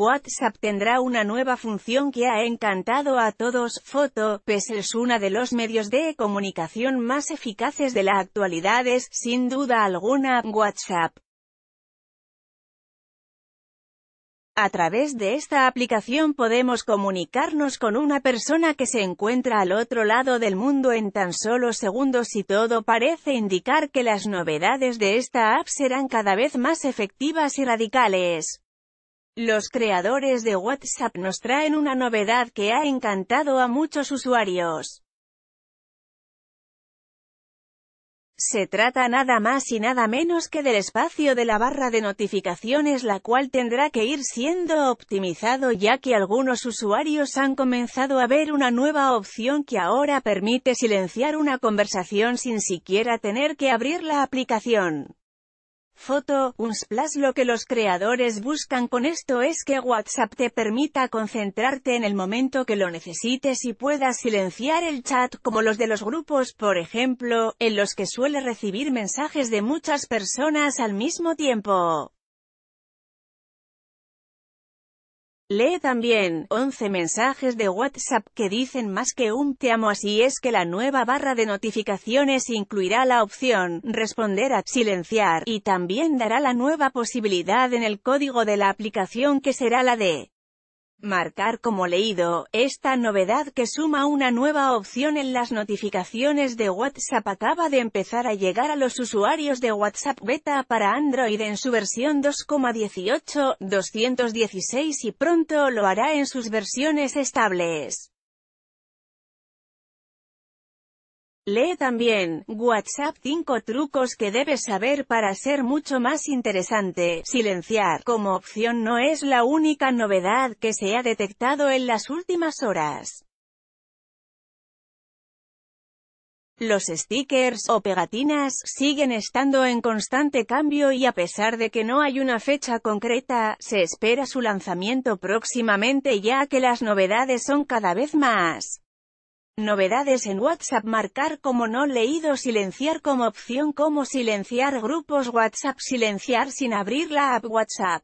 WhatsApp tendrá una nueva función que ha encantado a todos, foto, pues es uno de los medios de comunicación más eficaces de la actualidad es, sin duda alguna, WhatsApp. A través de esta aplicación podemos comunicarnos con una persona que se encuentra al otro lado del mundo en tan solo segundos y todo parece indicar que las novedades de esta app serán cada vez más efectivas y radicales. Los creadores de WhatsApp nos traen una novedad que ha encantado a muchos usuarios. Se trata nada más y nada menos que del espacio de la barra de notificaciones la cual tendrá que ir siendo optimizado ya que algunos usuarios han comenzado a ver una nueva opción que ahora permite silenciar una conversación sin siquiera tener que abrir la aplicación. Foto, un Lo que los creadores buscan con esto es que WhatsApp te permita concentrarte en el momento que lo necesites y puedas silenciar el chat como los de los grupos, por ejemplo, en los que suele recibir mensajes de muchas personas al mismo tiempo. Lee también 11 mensajes de WhatsApp que dicen más que un te amo así es que la nueva barra de notificaciones incluirá la opción responder a silenciar y también dará la nueva posibilidad en el código de la aplicación que será la de Marcar como leído, esta novedad que suma una nueva opción en las notificaciones de WhatsApp acaba de empezar a llegar a los usuarios de WhatsApp Beta para Android en su versión 2.18, 216 y pronto lo hará en sus versiones estables. Lee también, WhatsApp 5 trucos que debes saber para ser mucho más interesante. Silenciar como opción no es la única novedad que se ha detectado en las últimas horas. Los stickers o pegatinas siguen estando en constante cambio y a pesar de que no hay una fecha concreta, se espera su lanzamiento próximamente ya que las novedades son cada vez más. Novedades en WhatsApp Marcar como no leído Silenciar como opción Como silenciar grupos WhatsApp Silenciar sin abrir la app WhatsApp